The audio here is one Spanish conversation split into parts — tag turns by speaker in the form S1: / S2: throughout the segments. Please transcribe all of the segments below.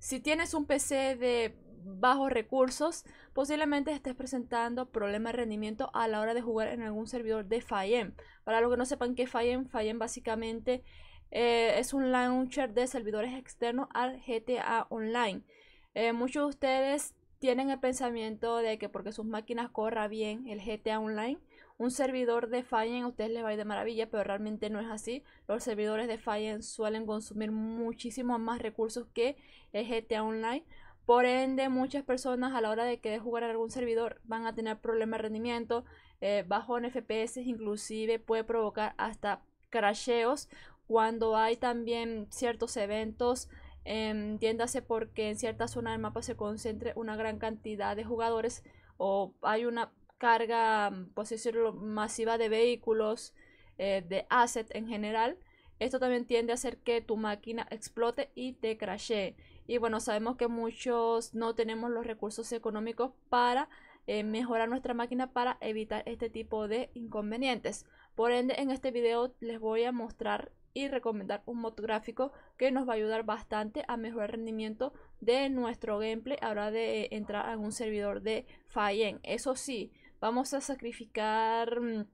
S1: Si tienes un PC de bajos recursos, posiblemente estés presentando problemas de rendimiento a la hora de jugar en algún servidor de FIEM. Para los que no sepan qué es FIEM, básicamente eh, es un launcher de servidores externos al GTA Online. Eh, muchos de ustedes tienen el pensamiento de que porque sus máquinas corran bien el GTA Online, un servidor de fallen a ustedes les va a ir de maravilla, pero realmente no es así. Los servidores de fallen suelen consumir muchísimos más recursos que el GTA Online. Por ende, muchas personas a la hora de querer jugar en algún servidor van a tener problemas de rendimiento, eh, Bajo en FPS, inclusive puede provocar hasta crasheos cuando hay también ciertos eventos Em, entiéndase porque en cierta zona del mapa se concentre una gran cantidad de jugadores o hay una carga, pues masiva de vehículos, eh, de asset en general. Esto también tiende a hacer que tu máquina explote y te crashee. Y bueno, sabemos que muchos no tenemos los recursos económicos para eh, mejorar nuestra máquina para evitar este tipo de inconvenientes. Por ende, en este video les voy a mostrar y recomendar un mod gráfico que nos va a ayudar bastante a mejorar el rendimiento de nuestro gameplay a hora de eh, entrar a un servidor de Faien, Eso sí, vamos a sacrificar mm,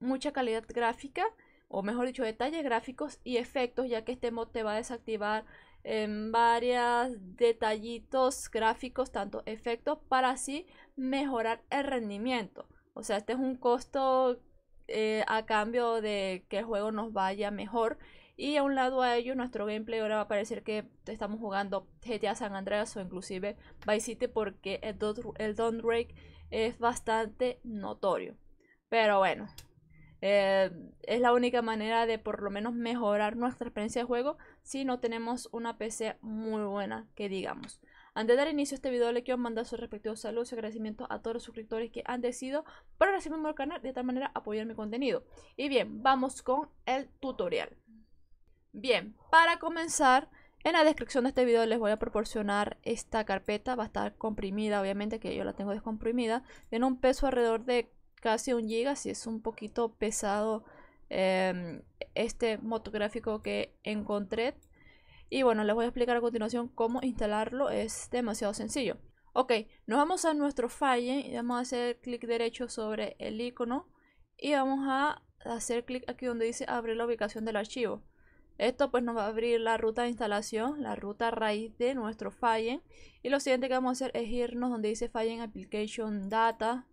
S1: mucha calidad gráfica o mejor dicho detalles gráficos y efectos ya que este mod te va a desactivar en em, varios detallitos gráficos, tanto efectos, para así mejorar el rendimiento. O sea, este es un costo eh, a cambio de que el juego nos vaya mejor. Y a un lado a ello, nuestro gameplay ahora va a parecer que estamos jugando GTA San Andreas o inclusive Vice City porque el, Dawnbreak es bastante notorio. Pero bueno, eh, es la única manera de por lo menos mejorar nuestra experiencia de juego si no tenemos una PC muy buena, que digamos. Antes de dar inicio a este video le quiero mandar sus respectivos saludos y agradecimientos a todos los suscriptores que han decidido para recibirme al canal de tal manera apoyar mi contenido. Y bien, vamos con el tutorial. Bien, para comenzar, en la descripción de este video les voy a proporcionar esta carpeta, va a estar comprimida obviamente que yo la tengo descomprimida. Tiene un peso alrededor de casi un giga, si es un poquito pesado em, este motográfico que encontré y bueno, les voy a explicar a continuación cómo instalarlo. Es demasiado sencillo. Ok, nos vamos a nuestro file y vamos a hacer clic derecho sobre el icono y vamos a hacer clic aquí donde dice abrir la ubicación del archivo. Esto pues nos va a abrir la ruta de instalación, la ruta raíz de nuestro File. Y lo siguiente que vamos a hacer es irnos donde dice File Application Data.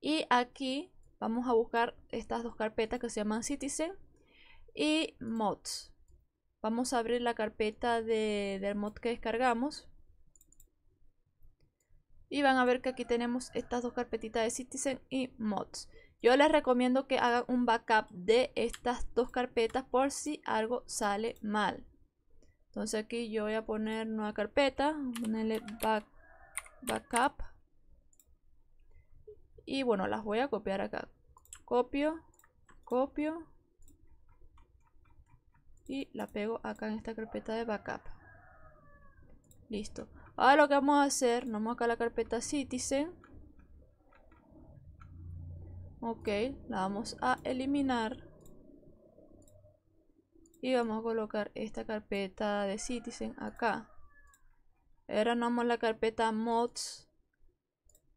S1: Y aquí vamos a buscar estas dos carpetas que se llaman Citizen y Mods. Vamos a abrir la carpeta de, del mod que descargamos. Y van a ver que aquí tenemos estas dos carpetitas de Citizen y Mods. Yo les recomiendo que hagan un backup de estas dos carpetas por si algo sale mal. Entonces aquí yo voy a poner nueva carpeta, ponerle backup. Y bueno, las voy a copiar acá. Copio, copio, y la pego acá en esta carpeta de backup listo ahora lo que vamos a hacer nos vamos acá a la carpeta citizen ok la vamos a eliminar y vamos a colocar esta carpeta de citizen acá ahora nos vamos la carpeta mods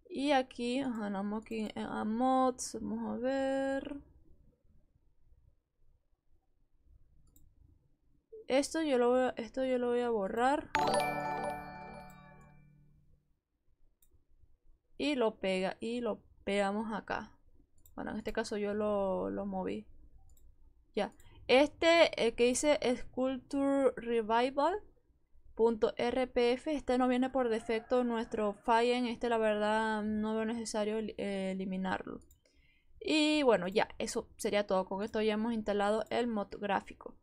S1: y aquí nos vamos aquí a mods vamos a ver Esto yo lo voy a, esto yo lo voy a borrar. Y lo pega, y lo pegamos acá. Bueno, en este caso yo lo, moví. Ya. Este que dice Sculpture Revival. .rpf, este no viene por defecto nuestro en este la verdad no veo necesario eh, eliminarlo. Y bueno, ya, eso sería todo. Con esto ya hemos instalado el mod gráfico.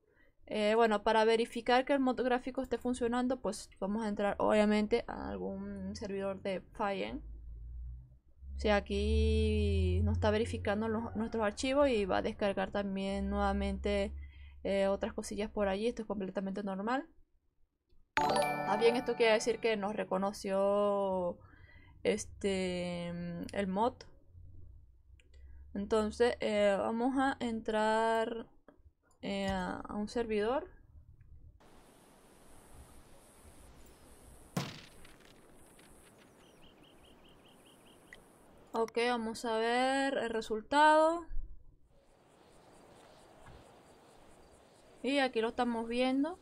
S1: Eh, bueno, para verificar que el mod gráfico esté funcionando, pues vamos a entrar obviamente a algún servidor de O sea, aquí nos está verificando nuestros archivos y va a descargar también nuevamente eh, otras cosillas por allí. Esto es completamente normal. Más bien esto quiere decir que nos reconoció este el mod. Entonces eh, vamos a entrar eh, a un servidor. Ok, vamos a ver el resultado. Y aquí lo estamos viendo.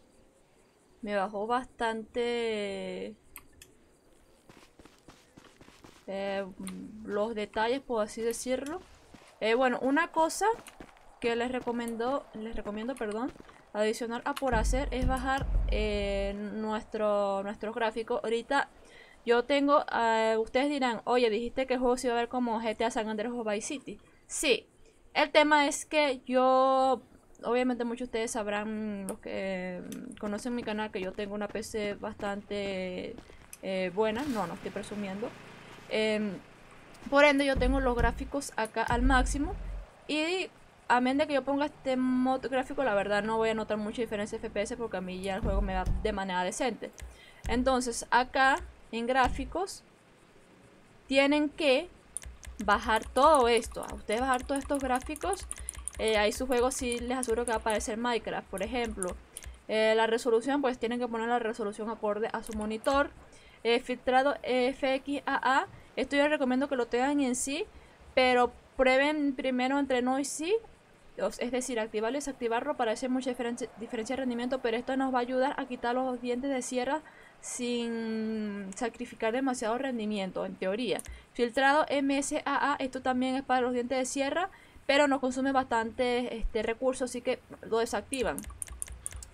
S1: Me bajó bastante eh, los detalles, por así decirlo. Eh, bueno, una cosa les recomiendo, les recomiendo perdón, adicionar a por hacer es bajar eh, nuestro, nuestro gráfico. Ahorita yo tengo, eh, ustedes dirán, oye, dijiste que el juego se iba a ver como GTA San Andreas o Vice City. Sí, el tema es que yo, obviamente muchos de ustedes sabrán, los que eh, conocen mi canal, que yo tengo una PC bastante buena, no, no estoy presumiendo. Em, por ende yo tengo los gráficos acá al máximo y a menos de que yo ponga este modo gráfico, la verdad no voy a notar mucha diferencia de FPS porque a mí ya el juego me da de manera decente. Entonces, acá en gráficos, tienen que bajar todo esto. A ustedes bajar todos estos gráficos, eh, ahí su juego si les aseguro que va a aparecer Minecraft, por ejemplo. Eh, la resolución, pues tienen que poner la resolución acorde a su monitor. Eh, filtrado FXAA, esto yo les recomiendo que lo tengan en sí, pero prueben primero entre no y sí es decir, activarlo y desactivarlo hacer mucha diferencia, de rendimiento, pero esto nos va a ayudar a quitar los dientes de sierra sin sacrificar demasiado rendimiento, en teoría. Filtrado MSAA, esto también es para los dientes de sierra, pero nos consume bastante este, recursos, así que lo desactivan.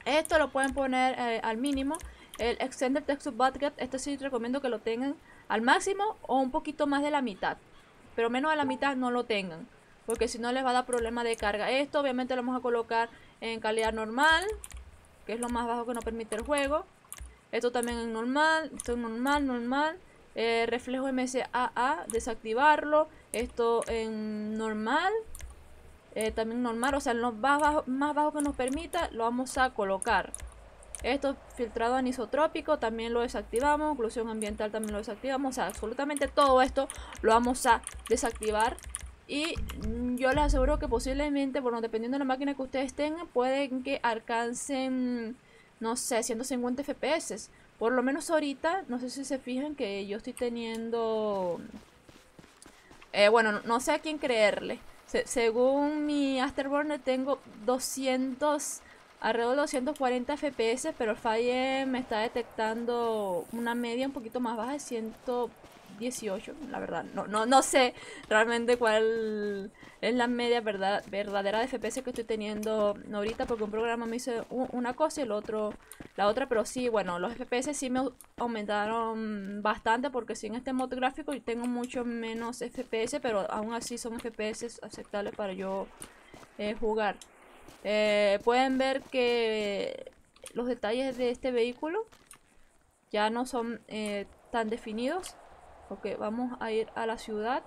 S1: Esto lo pueden poner eh, al mínimo. El Extended Texture Budget, esto sí recomiendo que lo tengan al máximo o un poquito más de la mitad, pero menos de la mitad no lo tengan porque si no les va a dar problema de carga. Esto obviamente lo vamos a colocar en calidad normal, que es lo más bajo que nos permite el juego. Esto también en normal, esto en normal, normal. Eh, reflejo MSAA, desactivarlo. Esto en normal, eh, también normal, o sea, lo más bajo, más bajo que nos permita, lo vamos a colocar. Esto filtrado anisotrópico también lo desactivamos, Inclusión ambiental también lo desactivamos, o sea, absolutamente todo esto lo vamos a desactivar y mm, yo les aseguro que posiblemente, bueno, dependiendo de la máquina que ustedes tengan, pueden que alcancen, no sé, 150 FPS. Por lo menos ahorita, no sé si se fijan que yo estoy teniendo... Eh, bueno, no sé a quién creerle. según mi Afterburner tengo 200 alrededor de 240 FPS, pero el Fire me está detectando una media un poquito más baja de 100, 18, la verdad. No, no, no sé realmente cuál es la media verdad, verdadera de FPS que estoy teniendo ahorita porque un programa me hizo una cosa y el otro la otra, pero sí, bueno, los FPS sí me aumentaron bastante porque sin este modo gráfico tengo mucho menos FPS, pero aún así son FPS aceptables para yo eh, jugar. Eh, pueden ver que los detalles de este vehículo ya no son eh, tan definidos Ok, vamos a ir a la ciudad.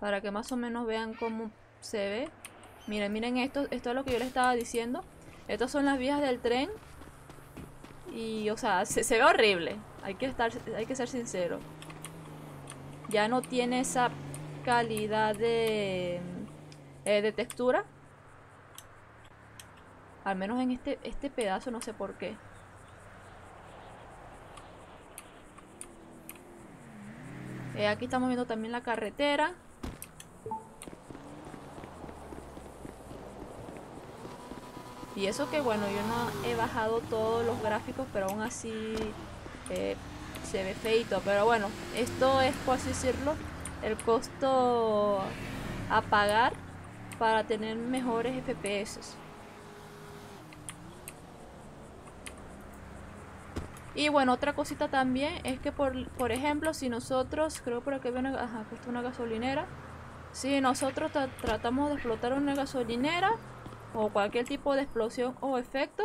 S1: Para que más o menos vean cómo se ve. Miren, miren esto. Esto es lo que yo les estaba diciendo. Estas son las vías del tren. Y, o sea, se, ve horrible. Hay que, estar, hay que ser sincero. Ya no tiene esa calidad de, eh, de textura. Al menos en este, este pedazo, no sé por qué. Eh, aquí estamos viendo también la carretera. Y eso que bueno, yo no he bajado todos los gráficos, pero aún así eh, se ve feito. Pero bueno, esto es, por así decirlo, el costo a pagar para tener mejores FPS. Y bueno, otra cosita también es que, por, ejemplo, si nosotros, creo por aquí viene una, ajá, una gasolinera, si nosotros tratamos de explotar una gasolinera o cualquier tipo de explosión o efecto,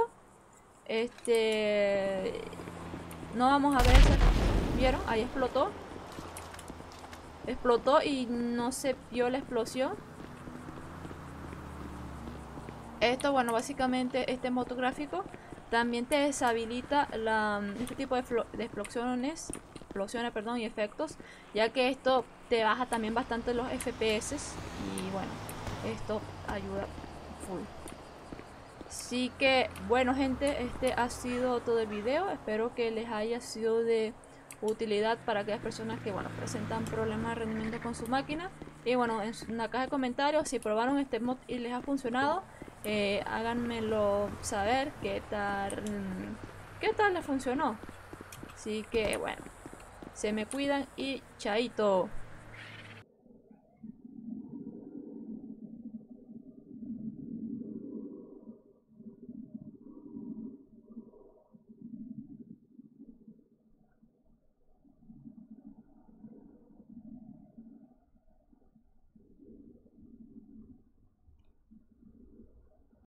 S1: este, no vamos a ver, ¿vieron? Ahí explotó. Explotó y no se vio la explosión. Esto, bueno, básicamente este motográfico también te deshabilita mm, este tipo de, explosiones, explosiones perdón, y efectos, ya que esto te baja también bastante los FPS y bueno, esto ayuda full. Así que bueno gente, este ha sido todo el video, espero que les haya sido de utilidad para aquellas personas que bueno presentan problemas de rendimiento con su máquina y bueno en la caja de comentarios si probaron este mod y les ha funcionado eh, háganmelo saber qué tal, qué tal le funcionó. Así que bueno, se me cuidan y chaito.